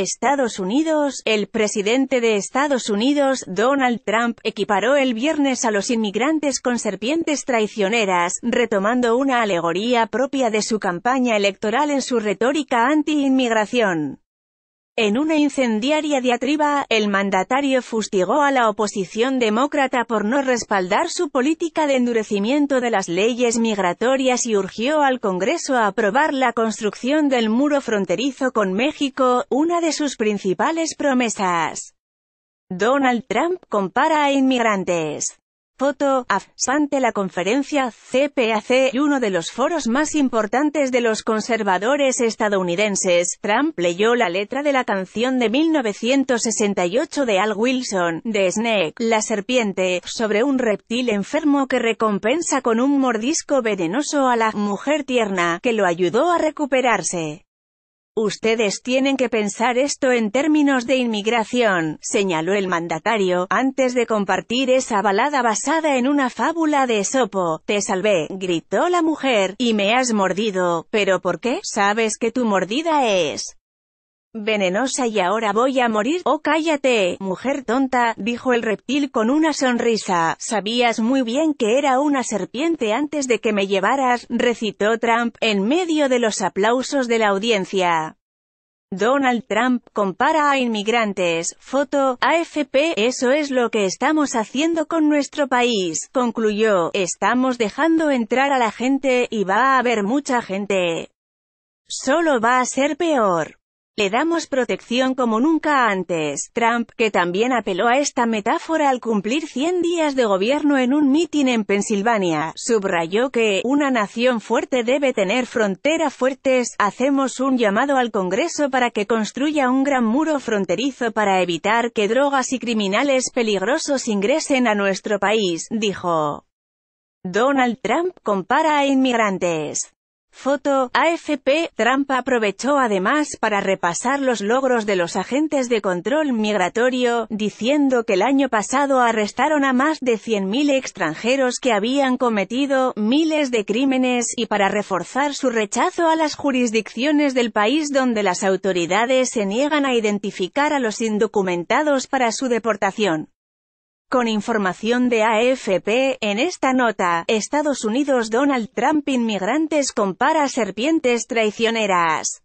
Estados Unidos, el presidente de Estados Unidos, Donald Trump, equiparó el viernes a los inmigrantes con serpientes traicioneras, retomando una alegoría propia de su campaña electoral en su retórica anti-inmigración. En una incendiaria diatriba, el mandatario fustigó a la oposición demócrata por no respaldar su política de endurecimiento de las leyes migratorias y urgió al Congreso a aprobar la construcción del muro fronterizo con México, una de sus principales promesas. Donald Trump compara a inmigrantes Foto, ante la conferencia CPAC y uno de los foros más importantes de los conservadores estadounidenses, Trump leyó la letra de la canción de 1968 de Al Wilson, de Snake, la serpiente, sobre un reptil enfermo que recompensa con un mordisco venenoso a la mujer tierna, que lo ayudó a recuperarse. Ustedes tienen que pensar esto en términos de inmigración, señaló el mandatario, antes de compartir esa balada basada en una fábula de Sopo. Te salvé, gritó la mujer, y me has mordido, pero ¿por qué? Sabes que tu mordida es venenosa y ahora voy a morir. Oh cállate, mujer tonta, dijo el reptil con una sonrisa. Sabías muy bien que era una serpiente antes de que me llevaras, recitó Trump, en medio de los aplausos de la audiencia. Donald Trump compara a inmigrantes, foto, AFP, eso es lo que estamos haciendo con nuestro país, concluyó, estamos dejando entrar a la gente y va a haber mucha gente. Solo va a ser peor. Le damos protección como nunca antes. Trump, que también apeló a esta metáfora al cumplir 100 días de gobierno en un mitin en Pensilvania, subrayó que una nación fuerte debe tener fronteras fuertes. Hacemos un llamado al Congreso para que construya un gran muro fronterizo para evitar que drogas y criminales peligrosos ingresen a nuestro país, dijo. Donald Trump compara a inmigrantes. Foto, AFP, Trump aprovechó además para repasar los logros de los agentes de control migratorio, diciendo que el año pasado arrestaron a más de 100.000 extranjeros que habían cometido miles de crímenes, y para reforzar su rechazo a las jurisdicciones del país donde las autoridades se niegan a identificar a los indocumentados para su deportación. Con información de AFP, en esta nota, Estados Unidos Donald Trump inmigrantes compara serpientes traicioneras.